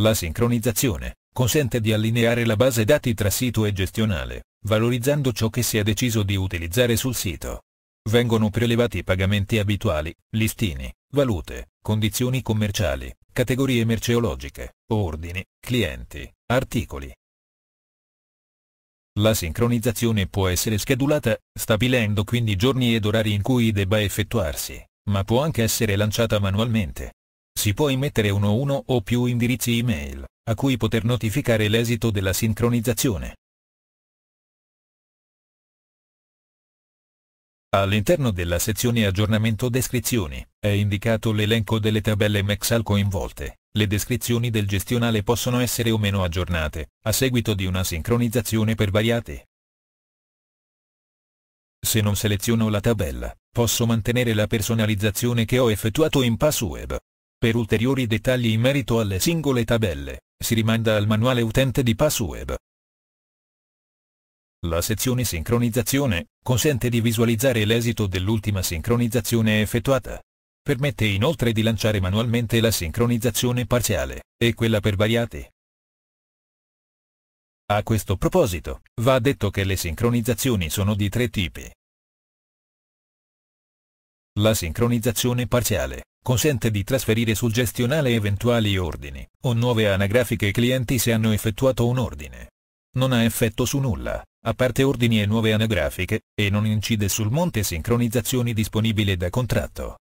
La sincronizzazione consente di allineare la base dati tra sito e gestionale, valorizzando ciò che si è deciso di utilizzare sul sito. Vengono prelevati pagamenti abituali, listini, valute, condizioni commerciali, categorie merceologiche, ordini, clienti, articoli. La sincronizzazione può essere schedulata, stabilendo quindi giorni ed orari in cui debba effettuarsi, ma può anche essere lanciata manualmente, si può immettere uno uno o più indirizzi email, a cui poter notificare l'esito della sincronizzazione. All'interno della sezione Aggiornamento Descrizioni è indicato l'elenco delle tabelle Mexal coinvolte. Le descrizioni del gestionale possono essere o meno aggiornate, a seguito di una sincronizzazione per variate. Se non seleziono la tabella, posso mantenere la personalizzazione che ho effettuato in Passweb. Per ulteriori dettagli in merito alle singole tabelle, si rimanda al manuale utente di PassWeb. La sezione Sincronizzazione consente di visualizzare l'esito dell'ultima sincronizzazione effettuata. Permette inoltre di lanciare manualmente la sincronizzazione parziale e quella per variati. A questo proposito, va detto che le sincronizzazioni sono di tre tipi. La sincronizzazione parziale consente di trasferire sul gestionale eventuali ordini o nuove anagrafiche clienti se hanno effettuato un ordine. Non ha effetto su nulla, a parte ordini e nuove anagrafiche, e non incide sul monte sincronizzazioni disponibile da contratto.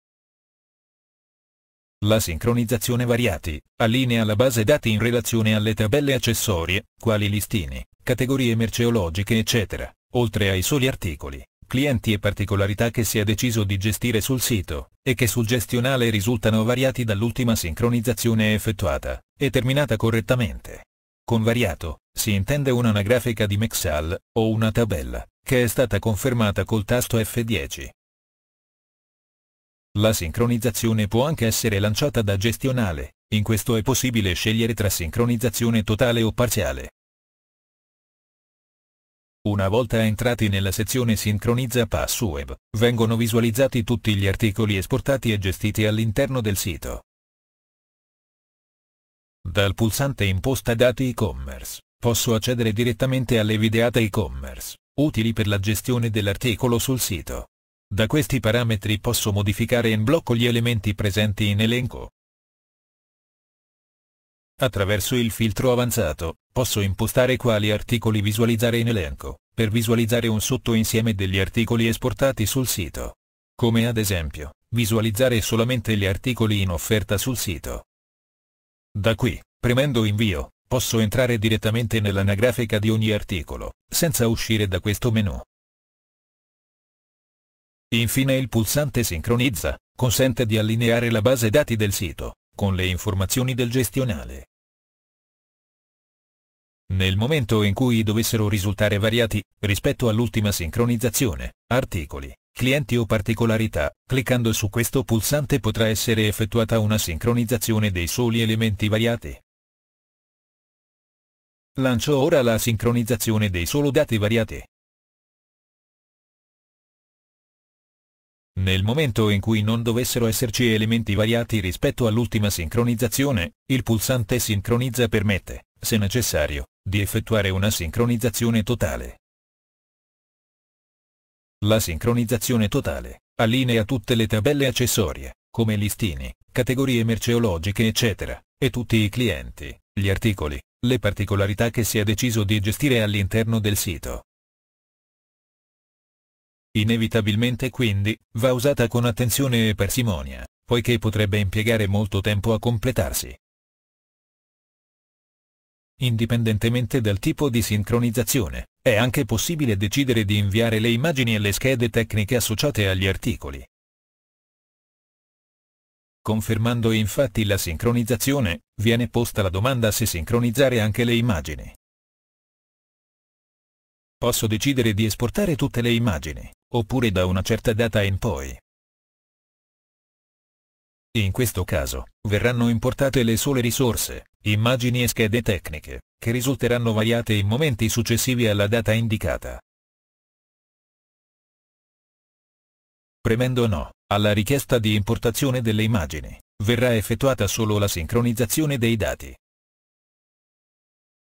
La sincronizzazione variati allinea la base dati in relazione alle tabelle accessorie, quali listini, categorie merceologiche eccetera, oltre ai soli articoli, clienti e particolarità che si è deciso di gestire sul sito, e che sul gestionale risultano variati dall'ultima sincronizzazione effettuata, e terminata correttamente. Con variato, si intende un'anagrafica di Mexal, o una tabella, che è stata confermata col tasto F10. La sincronizzazione può anche essere lanciata da gestionale, in questo è possibile scegliere tra sincronizzazione totale o parziale. Una volta entrati nella sezione Sincronizza Pass Web, vengono visualizzati tutti gli articoli esportati e gestiti all'interno del sito. Dal pulsante Imposta dati e-commerce, posso accedere direttamente alle videate e-commerce, utili per la gestione dell'articolo sul sito. Da questi parametri posso modificare in blocco gli elementi presenti in elenco. Attraverso il filtro avanzato, Posso impostare quali articoli visualizzare in elenco, per visualizzare un sottoinsieme degli articoli esportati sul sito. Come ad esempio, visualizzare solamente gli articoli in offerta sul sito. Da qui, premendo invio, posso entrare direttamente nell'anagrafica di ogni articolo, senza uscire da questo menu. Infine il pulsante Sincronizza consente di allineare la base dati del sito con le informazioni del gestionale nel momento in cui dovessero risultare variati, rispetto all'ultima sincronizzazione, articoli, clienti o particolarità, cliccando su questo pulsante potrà essere effettuata una sincronizzazione dei soli elementi variati. Lancio ora la sincronizzazione dei solo dati variati. Nel momento in cui non dovessero esserci elementi variati rispetto all'ultima sincronizzazione, il pulsante Sincronizza permette se necessario, di effettuare una sincronizzazione totale. La sincronizzazione totale allinea tutte le tabelle accessorie, come listini, categorie merceologiche eccetera, e tutti i clienti, gli articoli, le particolarità che si è deciso di gestire all'interno del sito. Inevitabilmente quindi, va usata con attenzione e parsimonia, poiché potrebbe impiegare molto tempo a completarsi. Indipendentemente dal tipo di sincronizzazione, è anche possibile decidere di inviare le immagini e le schede tecniche associate agli articoli. Confermando infatti la sincronizzazione, viene posta la domanda se sincronizzare anche le immagini. Posso decidere di esportare tutte le immagini, oppure da una certa data in poi. In questo caso, verranno importate le sole risorse, immagini e schede tecniche, che risulteranno variate in momenti successivi alla data indicata. Premendo No, alla richiesta di importazione delle immagini, verrà effettuata solo la sincronizzazione dei dati.